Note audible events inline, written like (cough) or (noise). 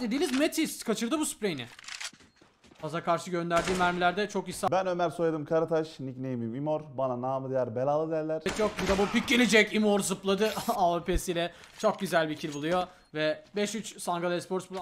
dediğiniz Metis kaçırdı bu spreyini. Faza karşı gönderdiği mermilerde çok isabet. Ben Ömer soyadım Karataş, nickname'im İmor. Bana namı diğer belalı derler. Çok bir double pick gelecek. İmor zıpladı AWP'siyle. (laughs) Çok güzel bir kill buluyor. Ve 5-3 Sangal Esports bulan.